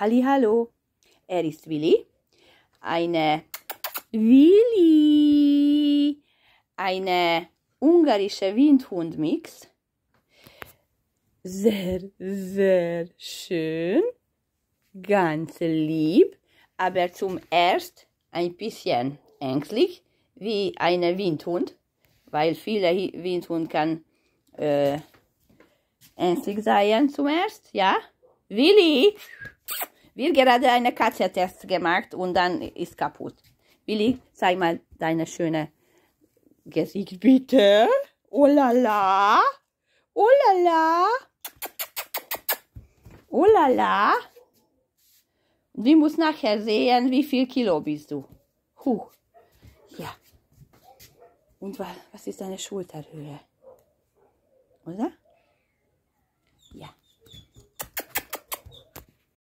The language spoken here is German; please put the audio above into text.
Hallihallo. Er ist Willi. Eine Willi. Eine ungarische Windhundmix. Sehr, sehr schön. Ganz lieb. Aber zum Erst ein bisschen ängstlich, wie eine Windhund, weil viele Windhund kann äh, ängstlich sein zum Erst, ja? Willi! Wir gerade einen Katze-Test gemacht und dann ist kaputt. Willi, zeig mal deine schöne Gesicht, bitte. Oh la la. Oh la la. Oh la la. Wir muss nachher sehen, wie viel Kilo bist du. Huh. Ja. Und was ist deine Schulterhöhe? Oder?